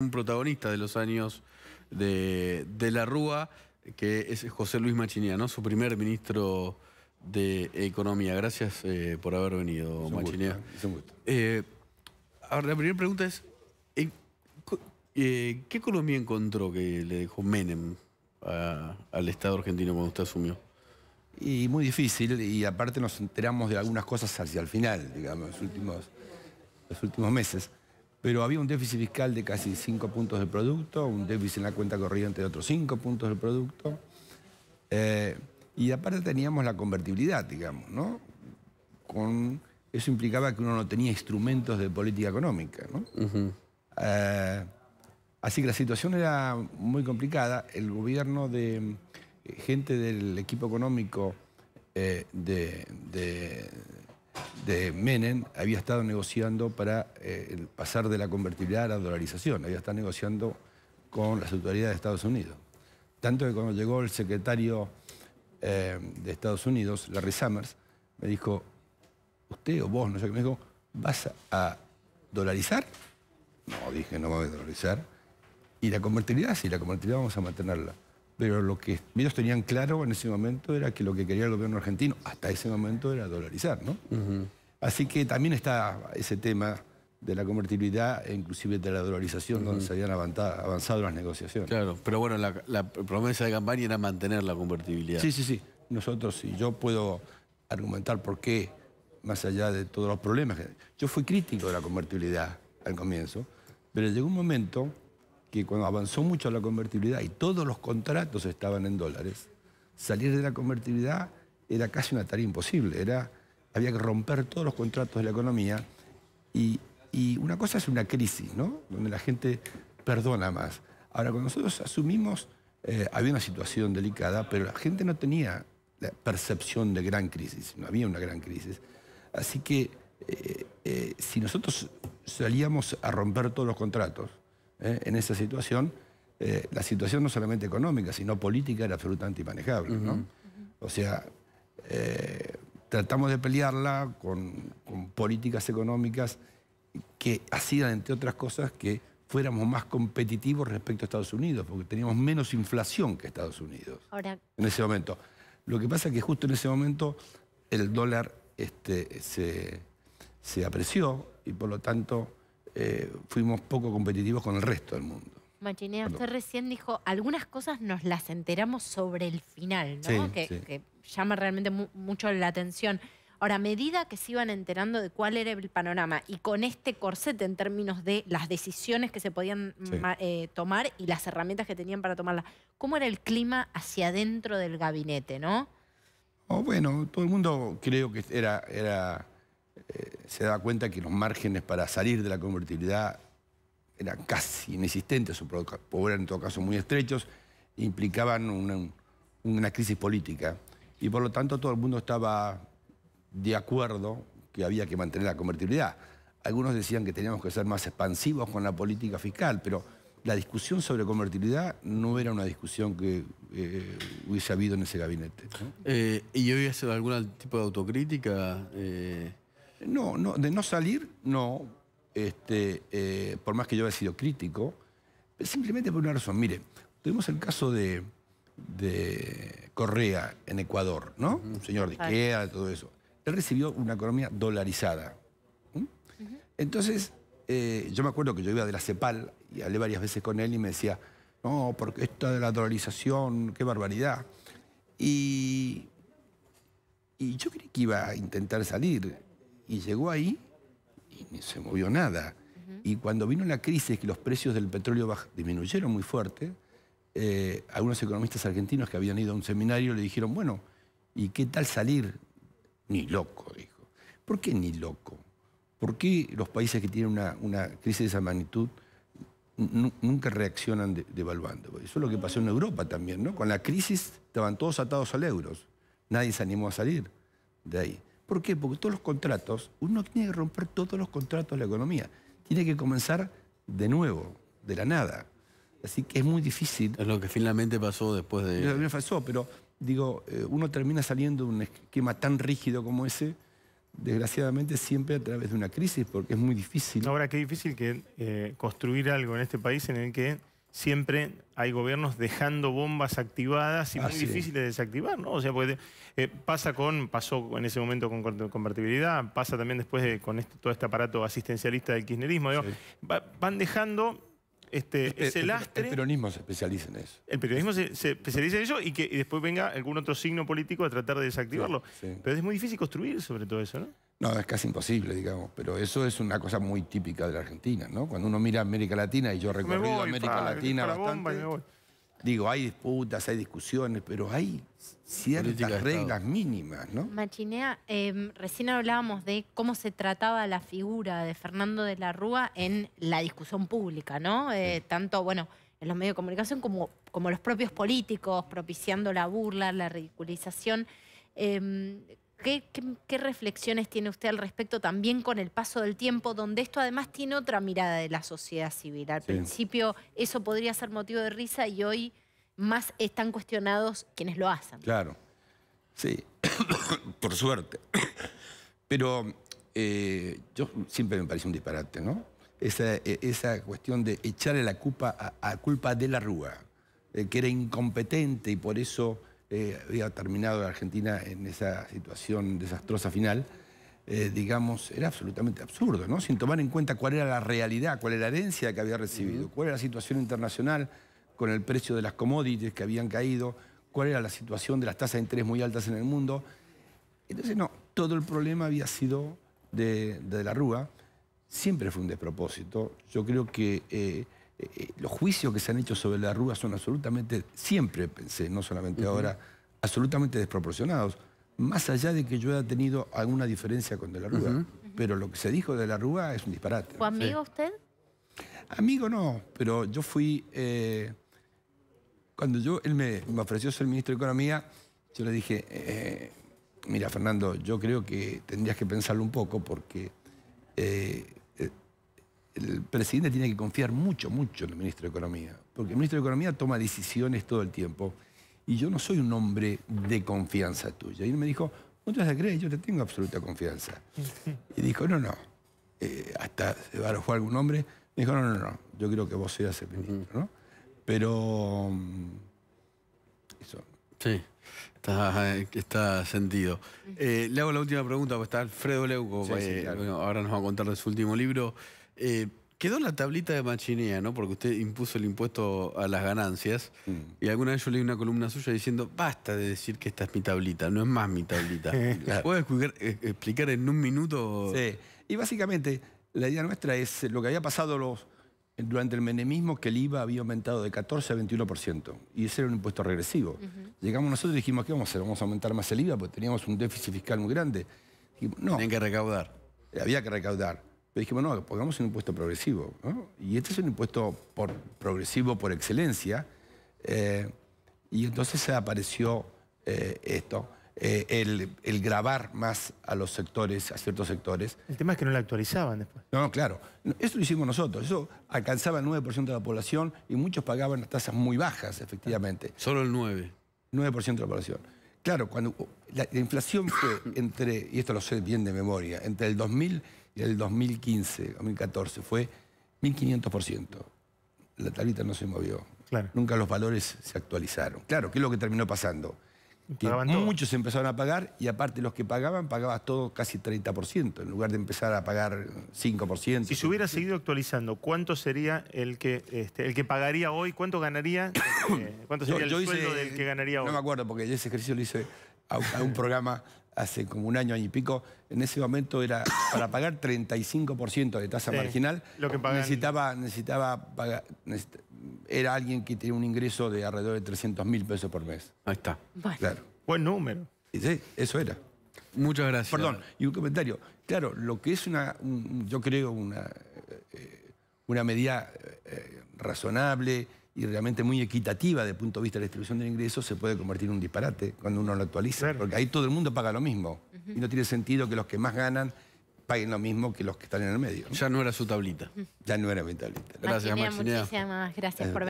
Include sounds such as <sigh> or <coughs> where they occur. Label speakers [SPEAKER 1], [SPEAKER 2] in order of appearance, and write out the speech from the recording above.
[SPEAKER 1] un protagonista de los años de, la Rúa, que es José Luis Machiniano, su primer ministro de Economía. Gracias eh, por haber venido, es es eh, ahora, la primera pregunta es, eh, ¿qué economía encontró que le dejó Menem al Estado argentino cuando usted asumió? Y muy difícil, y aparte nos enteramos de algunas cosas hacia el final, digamos, los últimos, los últimos meses pero había un déficit fiscal de casi 5 puntos de producto, un déficit en la cuenta corriente de otros 5 puntos de producto, eh, y aparte teníamos la convertibilidad, digamos, ¿no? eso implicaba que uno no tenía instrumentos de política económica, ¿no? Eh, así que la situación era muy complicada. El gobierno de eh, gente del equipo económico de de Menem había estado negociando para eh, el pasar de la convertibilidad a la dolarización, había estado negociando con las autoridades de Estados Unidos. Tanto que cuando llegó el secretario eh, de Estados Unidos, Larry Summers, me dijo, usted o vos, no sé qué, me dijo, ¿vas a dolarizar? No, dije, no voy a dolarizar. ¿Y la convertibilidad? Sí, la convertibilidad vamos a mantenerla. Pero lo que ellos tenían claro en ese momento era que lo que quería el gobierno argentino, hasta ese momento, era dolarizar, ¿no? Así que también está ese tema de la convertibilidad e inclusive de la dolarización, donde se habían avanzado, las negociaciones. Claro, pero bueno, la, promesa de campaña era mantener la convertibilidad. Sí, sí, sí. Nosotros, y yo puedo argumentar por qué, más allá de todos los problemas. Yo fui crítico de la convertibilidad al comienzo, pero llegó un momento que cuando avanzó mucho la convertibilidad y todos los contratos estaban en dólares, salir de la convertibilidad era casi una tarea imposible. Era, había que romper todos los contratos de la economía y, y una cosa es una crisis, ¿no? Donde la gente perdona más. Ahora, cuando nosotros asumimos, eh, había una situación delicada, pero la gente no tenía la percepción de gran crisis, no había una gran crisis. Así que eh, eh, si nosotros salíamos a romper todos los contratos, ¿eh? en esa situación, eh, la situación no solamente económica, sino política era absolutamente y manejable, O sea, eh, tratamos de pelearla con, políticas económicas que hacían, entre otras cosas, que fuéramos más competitivos respecto a Estados Unidos, porque teníamos menos inflación que Estados Unidos Ahora... en ese momento. Lo que pasa es que justo en ese momento el dólar este, se apreció y por lo tanto eh, fuimos poco competitivos con el resto del mundo.
[SPEAKER 2] Machinea, usted recién dijo, algunas cosas nos las enteramos sobre el final, ¿no? que, llama realmente mucho la atención. Ahora, a medida que se iban enterando de cuál era el panorama y con este corsete en términos de las decisiones que se podían eh, tomar y las herramientas que tenían para tomarlas, ¿cómo era el clima hacia adentro del gabinete, no?
[SPEAKER 1] Oh, bueno, todo el mundo creo que era, era eh, se daba cuenta que los márgenes para salir de la convertibilidad eran casi inexistentes, o eran en todo caso muy estrechos, e implicaban una, crisis política. Y por lo tanto todo el mundo estaba de acuerdo que había que mantener la convertibilidad. Algunos decían que teníamos que ser más expansivos con la política fiscal, pero la discusión sobre convertibilidad no era una discusión que eh, hubiese habido en ese gabinete. Eh, ¿Y hoy hace algún tipo de autocrítica? No, no, de no salir, no. Este, eh, por más que yo haya sido crítico, simplemente por una razón. Mire, tuvimos el caso de, Correa en Ecuador, ¿no? Un señor de Ikea, todo eso. Él recibió una economía dolarizada. Entonces, eh, yo me acuerdo que yo iba de la CEPAL y hablé varias veces con él y me decía, no, porque esto de la dolarización, qué barbaridad. Y, y yo creí que iba a intentar salir y llegó ahí y ni se movió nada. Y cuando vino la crisis, que los precios del petróleo disminuyeron muy fuerte, eh, algunos economistas argentinos que habían ido a un seminario le dijeron, bueno, ¿y qué tal salir? Ni loco, dijo. ¿Por qué ni loco? ¿Por qué los países que tienen una, crisis de esa magnitud nunca reaccionan devaluando? Eso es lo que pasó en Europa también, ¿no? Con la crisis estaban todos atados al euro. Nadie se animó a salir de ahí. ¿Por qué? Porque todos los contratos, uno tiene que romper todos los contratos de la economía. Tiene que comenzar de nuevo, de la nada. Así que es muy difícil. Es lo que finalmente pasó después de... Lo que pasó, pero digo, eh, uno termina saliendo de un esquema tan rígido como ese, desgraciadamente siempre a través de una crisis, porque es muy difícil. Ahora, qué difícil que eh, construir algo en este país en el que siempre hay gobiernos dejando bombas activadas y muy difíciles de desactivar, ¿no? O sea, porque eh, pasa con, pasó en ese momento con convertibilidad, pasa también después con todo este aparato asistencialista del kirchnerismo, van dejando este, ese lastre. El, peronismo se especializa en eso. El peronismo se, especializa en eso y que después venga algún otro signo político a tratar de desactivarlo. Pero es muy difícil construir sobre todo eso, ¿no? No, es casi imposible, digamos, pero eso es una cosa muy típica de la Argentina, ¿no? Cuando uno mira América Latina, y yo he recorrido América Latina bastante, digo, hay disputas, hay discusiones, pero hay ciertas reglas mínimas, ¿no?
[SPEAKER 2] Machinea, em, recién hablábamos de cómo se trataba la figura de Fernando de la Rúa en la discusión pública, ¿no? Eh, tanto, bueno, en los medios de comunicación como, como los propios políticos, propiciando la burla, la ridiculización. Em, ¿Qué, reflexiones tiene usted al respecto también con el paso del tiempo, donde esto además tiene otra mirada de la sociedad civil? Al principio eso podría ser motivo de risa y hoy más están cuestionados quienes lo hacen.
[SPEAKER 1] Claro, sí, <coughs> por suerte. <coughs> Pero eh, yo siempre me parece un disparate, ¿no? Esa, e, cuestión de echarle la culpa a, culpa de la Rúa, eh, que era incompetente y por eso eh, había terminado la Argentina en esa situación desastrosa final, eh, digamos, era absolutamente absurdo, ¿no? Sin tomar en cuenta cuál era la realidad, cuál era la herencia que había recibido, cuál era la situación internacional con el precio de las commodities que habían caído, cuál era la situación de las tasas de interés muy altas en el mundo. Entonces, no, todo el problema había sido de, de, la Rúa. Siempre fue un despropósito. Yo creo que eh, eh, eh, los juicios que se han hecho sobre la Rúa son absolutamente, siempre pensé, no solamente ahora, absolutamente desproporcionados. Más allá de que yo haya tenido alguna diferencia con De la Rúa. Pero lo que se dijo de la Rúa es un disparate. ¿Fue amigo usted? Amigo no, pero yo fui... Eh, cuando yo, él me, ofreció ser ministro de Economía, yo le dije, mira Fernando, yo creo que tendrías que pensarlo un poco porque el presidente tiene que confiar mucho, mucho en el ministro de Economía, porque el ministro de Economía toma decisiones todo el tiempo. Y yo no soy un hombre de confianza tuya. Y él me dijo, no te vas a creer, yo te tengo absoluta confianza. <laughs> Y dijo, no, no, eh, hasta se va a arrojar algún hombre. Me dijo, no, no, no, yo quiero que vos seas el ministro, ¿no? Pero... Mm, sí, está, eh, sentido. Eh, le hago la última pregunta, porque está Alfredo Leuco. ahora nos va a contar de su último libro. Eh, quedó la tablita de Machinea, ¿no? Porque usted impuso el impuesto a las ganancias. Mm. Y alguna vez yo leí una columna suya diciendo, basta de decir que esta es mi tablita, no es más mi tablita. la <laughs> puedes eh, explicar, en un minuto? Sí. Y básicamente, la idea nuestra es lo que había pasado durante el menemismo, que el IVA había aumentado de 14 a 21%. Y ese era un impuesto regresivo. Llegamos nosotros y dijimos, ¿qué vamos a hacer? ¿Vamos a aumentar más el IVA? Porque teníamos un déficit fiscal muy grande. y no. Tenían que recaudar. Había que recaudar dijimos, no, pongamos un impuesto progresivo. Y este es un impuesto progresivo por excelencia. Eh, y entonces se apareció eh, esto, eh, el, grabar más a los sectores, a ciertos sectores. El tema es que no lo actualizaban después. No, claro. Eso lo hicimos nosotros. Eso alcanzaba el 9% de la población y muchos pagaban las tasas muy bajas, efectivamente. Solo el 9%. 9% de la población. Claro, cuando la, la inflación fue entre, y esto lo sé bien de memoria, entre el 2000 el 2015, 2014, fue 1.500%. La tablita no se movió. Nunca los valores se actualizaron. Claro, ¿qué es lo que terminó pasando? Que muchos empezaron a pagar y aparte los que pagaban, pagabas todo casi 30%, en lugar de empezar a pagar 5%. Si se hubiera seguido actualizando, ¿cuánto sería el que este, el que pagaría hoy? ¿Cuánto ganaría? <coughs> Eh, sería el sueldo del que ganaría hoy? No me acuerdo, porque ese ejercicio lo hice a, un programa hace como un año, año y pico, en ese momento era para pagar 35% de tasa marginal, necesitaba, necesitaba pagar, era alguien que tenía un ingreso de alrededor de 300 mil pesos por mes. Ahí está. Vale. Claro. Buen número. sí, eso era. Muchas gracias. Perdón, y un comentario. Claro, lo que es una, yo creo, una, eh, eh, una medida eh, razonable, y realmente muy equitativa desde el punto de vista de la distribución del ingreso, se puede convertir en un disparate cuando uno lo actualiza. Porque ahí todo el mundo paga lo mismo. Y no tiene sentido que los que más ganan paguen lo mismo que los que están en el medio. Ya no era su tablita. Ya no era mi tablita. Gracias, Muchísimas
[SPEAKER 2] gracias eh, por